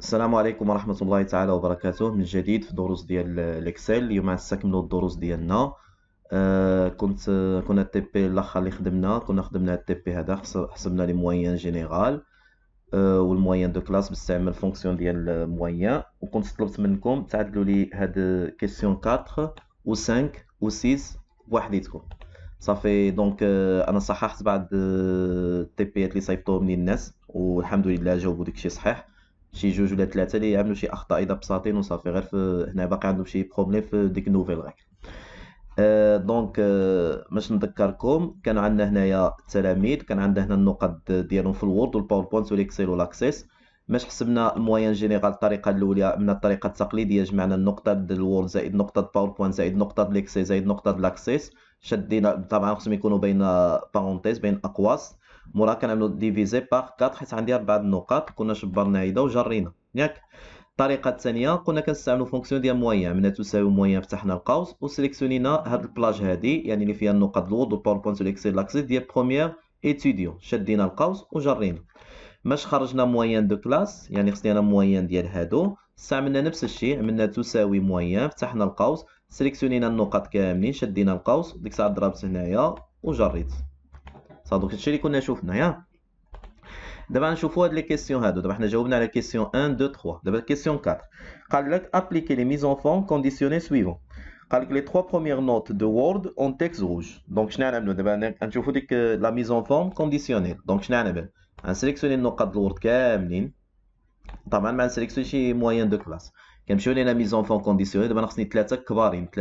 السلام عليكم ورحمة الله تعالى وبركاته من جديد في دروس ديال الاكسل اليوم غنستكملو الدروس ديالنا آه كنت كنا تي بي الاخر اللي خدمنا كنا خدمنا التي بي هذا حسبنا لي موين جينيرال آه والموين دو كلاس باستعمال فونكسيون ديال موين وكنت طلبت منكم تعدلوا لي هاد كيسيون 4 و 5 و 6 بوحديتكم صافي دونك آه، انا صححت بعض آه، التي بيات اللي صيفطوهم لي الناس والحمد لله جاوبوا داكشي صحيح شي جوج ولا ثلاثه اللي عملوا شي اخطاء اذا بساطين وصافي غير في هنا باقي عندهم شي بروبليم في ديك نوفيل غير أه دونك أه باش نذكركم كان عندنا هنايا التلاميذ كان عندنا هنا النقط ديالهم في الوورد والباوربوينت والاكسل والاكسيس باش حسبنا الموين جينيرال الطريقه الاولى من الطريقه التقليديه جمعنا النقطه ديال الوورد زائد نقطه باوربوينت زائد نقطه ديال الاكسل زائد نقطه ديال الاكسيس شدينا طبعا خصهم يكونوا بين بارونتيز بين اقواس موراها كنعملو ديفيزي باغ 4 حيت عندي ربعة النقاط كنا شبرنا و وجرينا ياك الطريقه الثانيه كنا كنستعملو فونكسيون ديال مويان عملنا تساوي مويان فتحنا القوس و سيليكسيونينا هاد البلاج هادي يعني اللي فيها النقط الوض والباوربوينت سو ليكسيل لاكسيس ديال بروميير إتيديون شدينا القوس و جرينا باش خرجنا موين دو كلاس يعني خصني انا موين ديال هادو استعملنا نفس الشيء عملنا تساوي موين فتحنا القوس سيليكسيونينا النقط كاملين شدينا القوس ديك الساعه ضربت هنايا وجريت Donc, je vais vous faire une question. Je vais vous faire une question. Je vais vous faire une question 1, 2, 3. Question 4. Appliquer les mises en forme conditionnées suivantes. Les trois premières notes de Word en texte rouge. Donc, je vais vous faire la mise en forme conditionnée. Donc, je vais vous sélectionner une notes de Word qui est en train de sélectionner les moyens de classe. Je vais vous faire une mise en forme conditionnée. Je vais vous les une classe qui de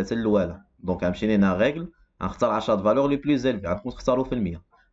se faire. Donc, je vais vous une règle. Je vais vous faire une valeur la plus élevée. Je vais vous faire une règle.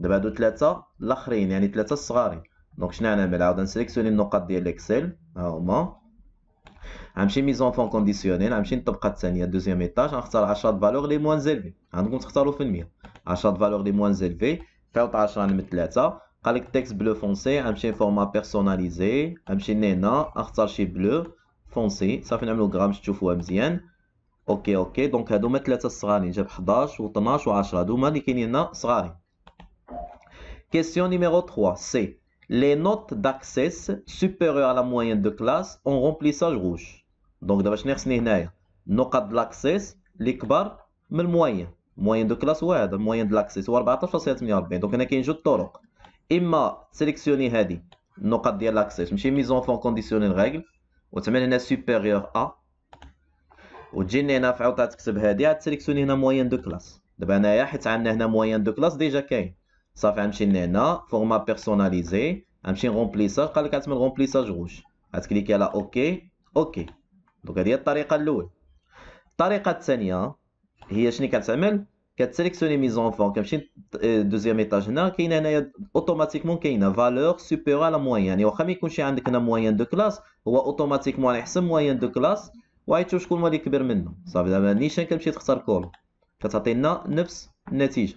دابا هادو ثلاثه الاخرين يعني ثلاثه الصغارين دونك شنو غنعمل عاود نسيليكسيوني النقط ديال الاكسل ها هما غنمشي ميزون فون كونديسيونيل غنمشي للطبقه الثانيه دوزيام ايطاج غنختار 10 فالور لي موان زيلفي عندكم تختاروا في المية 10 فالور لي موان زيلفي فوت 10 من 3 قال لك تكست بلو فونسي غنمشي فورما بيرسوناليزي غنمشي لهنا اختار شي بلو فونسي صافي نعملو غرامش تشوفوها مزيان اوكي اوكي دونك هادو هما ثلاثه الصغارين جاب 11 و12 و10 هادو هما اللي كاينين هنا صغارين Question numéro 3, c'est les notes d'accès supérieures à la moyenne de classe en remplissage rouge. Donc, d'abord, nous avons dit que d'accès, avons l'accès, l'ikbar, mais le moyen. moyenne de classe, oui, le moyen de l'accès, c'est 14 Donc, nous a un jeu de torok. Imma, sélectionnez Hedi, nous avons l'accès. Je mis en condition conditionnel règle. Ou tu mets supérieur à. Ou fait mets une fauteuse qui se bat. Et tu sélectionnez moyen de classe. D'abord, Nous avons un moyen de classe déjà qu'il صافي غنمشي لهنا فورما بيرسوناليزي غنمشي نغومبليساج قال لك غتعمل غومبليساج غوش غتكليكي على اوكي اوكي دونك هذه هي الطريقه الاول الطريقه الثانيه هي شنو كتعمل كتسليكسيوني مي زونفون كنمشي دوزيام ايطاج هنا كاين هنايا اوتوماتيكمون كاينه فالور سوبيريور على موين يعني واخا ما يكونش عندك هنا موين دو كلاس هو اوتوماتيكمون غيحسب موين دو كلاس وغيتشوف شكون هو اللي كبير منه صافي دابا نيشان كنمشي تختار كولون كتعطينا نفس النتيجه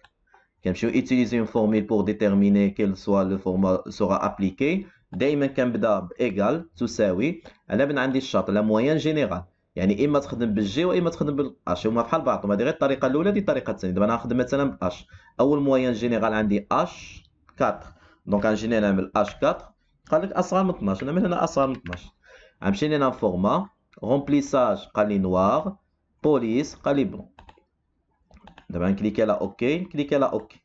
كنمشيو utiliser une formule pour déterminer quel soit le format sera appliqué دائما كنبدا بايكال تساوي على بن عندي الشرط لا موين جينيرال يعني اما تخدم بالجي واما تخدم بالاش هما بحال بعضهم هذه غير الطريقه الاولى دي الطريقه الثانيه دابا انا مثلا بالاش اول موين جينيرال عندي اش 4 دونك ان جينيرال من اش 4 قال لك اصغر من 12 انا من هنا اصغر من 12 غنمشي لهنا فورما رومبليساج قال لي نوار بوليس قال لي بلون دابا غنكليكي على اوكي نكليكي على اوكي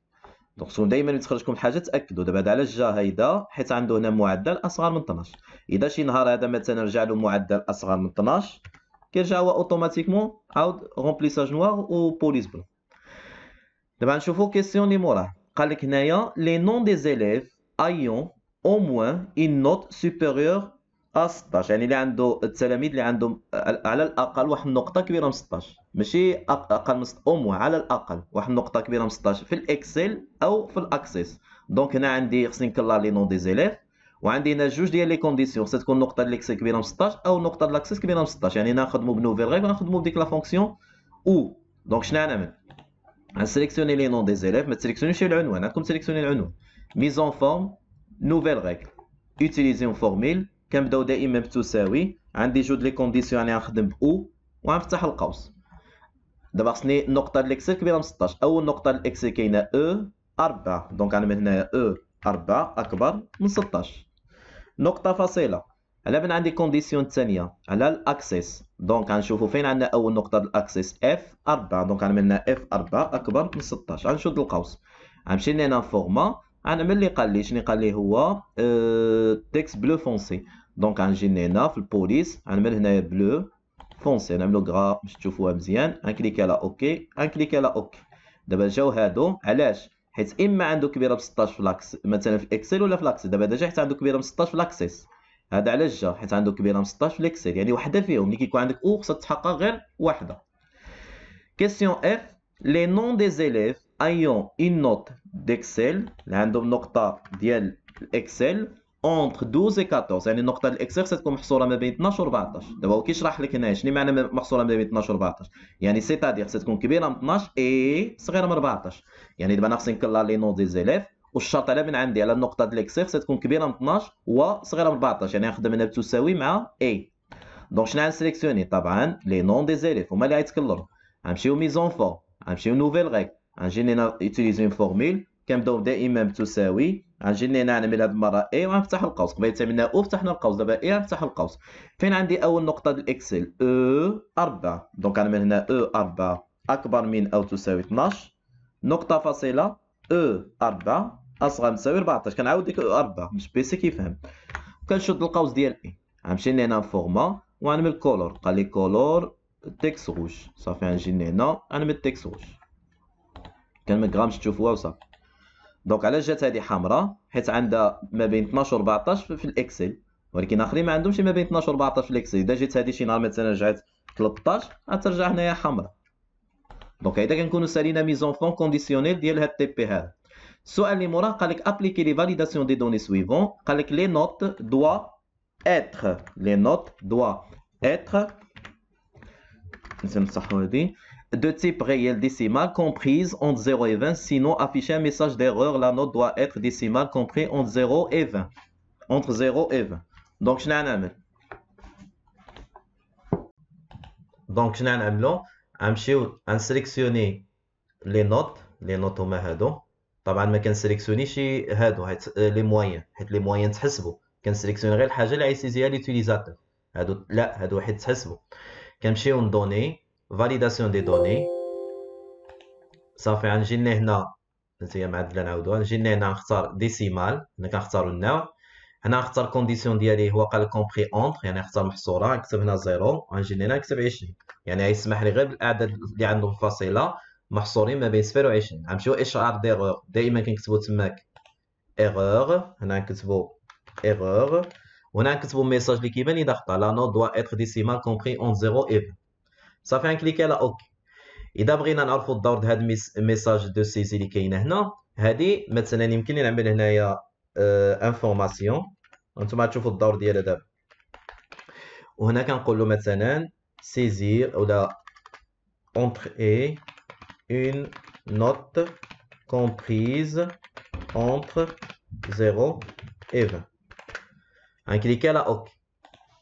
دونك خصكم دائما بتخرج لكم حاجه تاكدوا دابا هذا علاش جا هيدا حيت عنده هنا معدل اصغر من 12 اذا شي نهار هذا مثلا رجع له معدل اصغر من 12 كيرجع هو اوتوماتيكمون عاود غومبليساج نوار بوليس بلون دابا نشوفوا كيسيون لي موراه قال لك هنايا لي نون دي زيليف ايون او موان اين نوت سوبيريور 16 يعني اللي عنده التلاميذ اللي عندهم آه، على الاقل واحد النقطه كبيره من 16 ماشي اقل من اومو على الاقل واحد النقطه كبيره من 16 في الاكسل او في الاكسس دونك هنا عندي خصني نكلار لي نون دي زيليف وعندي هنا جوج ديال لي كونديسيون خصها تكون نقطه الاكسل كبيره من 16 او نقطه الاكسس كبيره من 16 يعني هنا بنوفيل غير نخدموا بديك لا فونكسيون او دونك شنو نعمل غنسيليكسيوني لي نون دي زيليف ما تسيليكسيونيش العنوان عندكم سيليكسيوني العنوان ميزون فورم نوفيل ريغل utiliser فورميل كنبداو دائما بتساوي عندي جوج لي كونديسيون يعني غنخدم بأو وغنفتح القوس دابا خصني النقطة ديال الاكس كبيرة من 16 أول نقطة الاكس كاينة أو 4 دونك انا من هنايا أو 4 أكبر من 16 نقطة فاصلة على من عندي كونديسيون الثانية على الأكسس دونك غنشوفو فين عندنا أول نقطة ديال الأكسس اف 4 دونك انا من هنا اف 4 أكبر من 16 غنشد القوس غنمشي لهنا فورما انا من اللي قال لي شنو قال لي هو تكست بلو فونسي دونك غنجي لهنا في البوليس غنعمل هنايا بلو فونسي نعملو كغا باش تشوفوها مزيان غنكليك على اوكي غنكليك على اوكي دابا جاو هادو علاش حيت اما عنده كبيره ب 16 فلاكس مثلا في اكسل ولا فلاكس دابا هذا جا حيت عنده كبيره ب 16 فلاكسيس هذا علاش جا حيت عنده كبيره ب 16 في يعني وحده فيهم ملي كيكون عندك او خصها تحقق غير وحده كيسيون اف لي نون دي زيليف ايون une نوت ديكسل اللي عندهم نقطه ديال الاكسل اونتر 12 و 14 يعني النقطه ديال الاكسل تكون محصوره ما بين 12 و 14 دابا هو كيشرح لك هنا شنو معنى محصوره ما بين 12 و 14 يعني سي خصها تكون كبيره من 12 اي صغيره من 14 يعني دابا انا خصني نكلا لي نو دي زيليف والشرط على من عندي على النقطه ديال الاكسل خصها تكون كبيره من 12 وصغيره من 14 يعني نخدم هنا بتساوي مع اي دونك شنو غنسيليكسيوني طبعا لي نون دي زيليف هما اللي غيتكلروا غنمشيو ميزون فور غنمشيو نوفيل ريك غنجي لينا يوتيليزي اون فورميل كنبداو دائما بتساوي غنجي لينا نعمل هاد المره اي وغنفتح القوس قبل تمنا او فتحنا القوس دابا اي غنفتح القوس فين عندي اول نقطه ديال الاكسل او 4 دونك غنعمل هنا او 4 اكبر من او تساوي 12 نقطه فاصله او 4 اصغر من تساوي 14 كنعاود ديك او 4 باش بيسي كيفهم كنشد القوس ديال اي غنمشي لينا فورما وغنعمل كولور قال لي كولور تكس روج صافي غنجي لينا غنعمل تكس روج كان ما تشوف تشوفوها وصافي دونك علاش جات هذه حمراء حيت عندها ما بين 12 و 14 في الاكسل ولكن اخرين ما عندهمش ما بين 12 و 14 في الاكسل اذا جات هذه شي نهار مثلا رجعت 13 غترجع هنايا حمراء دونك هيدا كنكونو سالينا ميزون فون كونديسيونيل ديال هاد تي بي هذا السؤال اللي موراه قال لك ابليكي لي فاليداسيون دي دوني سويفون قال لك لي نوت دوا اتر لي نوت دوا اتر نسيت نصحو هادي de type réel décimal comprise entre 0 et 20, sinon afficher un message d'erreur, la note doit être décimale comprise entre 0 et 20. Entre 0 et 20. Donc, je n'ai Donc, je n'ai en sélectionner les notes, les notes au mahadon. طبعا ما كنسليكسيونيش هادو moyens, لي les moyens لي موان تحسبوا كنسليكسيون غير الحاجه اللي عايز تيزيها ليوتيليزاتور هادو لا هادو واحد تحسبوا فاليداسيون دي دوني صافي غنجي هنا مزيان معاد نعاودو نعاودوها هنا نختار ديسيمال هنا كنختارو النوع هنا نختار كونديسيون ديالي هو قال كومبري اونتر يعني نختار محصوره نكتب هنا زيرو غنجي هنا نكتب 20 يعني يسمح لي غير بالاعداد اللي عندهم فاصله محصورين ما بين صفر و 20 غنمشيو اشعار ديغور دائما كنكتبو تماك ايرور هنا نكتبو ايغور وهنا نكتبو ميساج اللي كيبان لي خطا لا نو دوا اتر ديسيمال كومبري اونت زيرو اي صافي غنكليكي على اوكي اذا بغينا نعرفوا الدور ديال هاد ميساج دو سيزي اللي كاينه هنا هادي مثلا يمكن لي نعمل هنايا انفورماسيون انتما تشوفوا الدور ديالها دابا وهنا كنقول له مثلا سيزير ولا اي اون نوت كومبريز اونتر 0 اي 20 غنكليكي على اوكي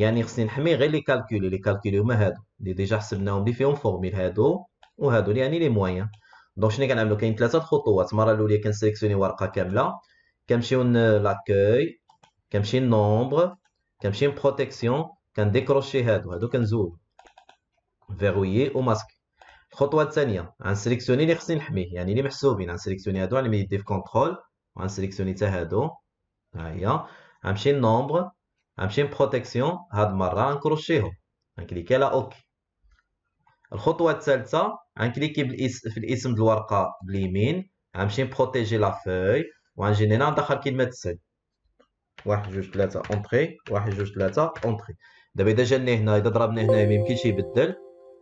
يعني خصني نحمي غير لي كالكولي لي كالكولي هما هادو لي ديجا حسبناهم لي فيهم فورميل هادو وهادو يعني لي موان دونك شنو كنعملو كاين ثلاثه الخطوات المره الاولى كنسيليكسيوني ورقه كامله كنمشيو لاكوي كنمشي نومبر كنمشي بروتيكسيون كنديكروشي هادو هادو كنزول فيغويي ماسك الخطوه الثانيه غنسيليكسيوني لي خصني نحميه يعني لي محسوبين غنسيليكسيوني هادو على ميدي في كونترول غنسيليكسيوني تا هادو هاهي غنمشي نومبر غنمشي بروتيكسيون هاد المره غنكروشيهم غنكليكي على اوكي الخطوه الثالثه غنكليكي في الاسم ديال الورقه باليمين غنمشي بروتيجي لا فوي وغنجي هنا ندخل كلمه السر واحد جوج ثلاثه اونتخي واحد جوج ثلاثه اونتخي دابا اذا جاني هنا اذا ضربنا هنا ما يمكنش يبدل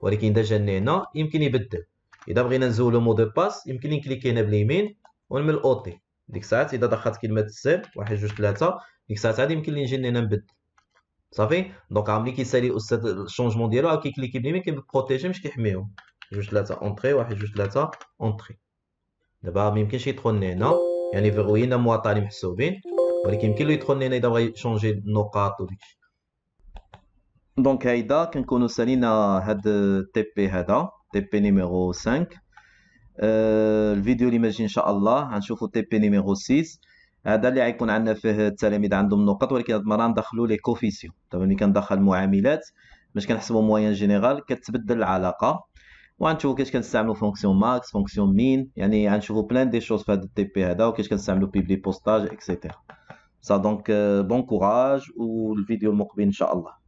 ولكن اذا جاني هنا يمكن يبدل اذا بغينا نزولو مو دو باس يمكن نكليكي هنا باليمين ونمل اوتي ديك الساعات اذا دخلت كلمه السر واحد جوج ثلاثه ديك الساعات عاد يمكن لي نجي انا نبدل صافي دونك عا ملي كيسالي الاستاذ الشونجمون ديالو كي كيكليكي بلي ما كيبروتيجي مش كيحميهم جوج ثلاثه اونطري واحد جوج ثلاثه اونطري دابا ما يمكنش يدخل هنا يعني فيغوينا مواطنين محسوبين ولكن يمكن له يدخل هنا اذا بغى يشونجي النقاط وداكشي دونك هيدا كنكونو سالينا هاد تي بي هذا تي بي نيميرو 5 الفيديو اه، اللي ماجي ان شاء الله غنشوفو تي بي نيميرو 6 هذا اللي غيكون عندنا فيه التلاميذ عندهم نقط ولكن هاد المره ندخلوا لي كوفيسيون دابا ملي كندخل معاملات باش كنحسبوا موان جينيرال كتبدل العلاقه وغنشوفوا كيفاش كنستعملوا فونكسيون ماكس فونكسيون مين يعني غنشوفوا بلان دي شوز في هذا الدي بي هذا وكيفاش كنستعملوا بيبلي بوستاج اكسيتيرا سا دونك بون كوراج والفيديو المقبل ان شاء الله